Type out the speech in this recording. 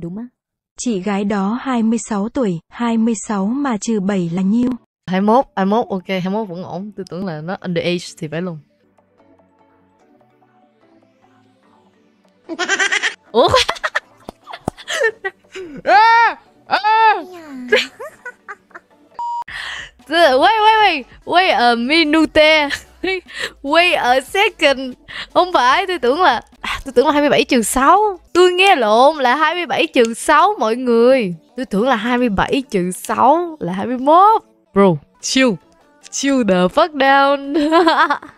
đúng á. Chị gái đó 26 tuổi, 26 mà trừ 7 là nhiêu? 21, 21, ok, 21 vẫn ổn. Tôi tưởng là nó underage thì phải luôn. Ủa? À, à. wait, wait, wait, wait a minute. wait a second. Không phải, tôi tưởng là tôi tưởng là 27 trừ 6 Tôi nghe lộn là 27 trừ 6 mọi người Tôi tưởng là 27 trừ 6 là 21 Bro, chill Chill the fuck down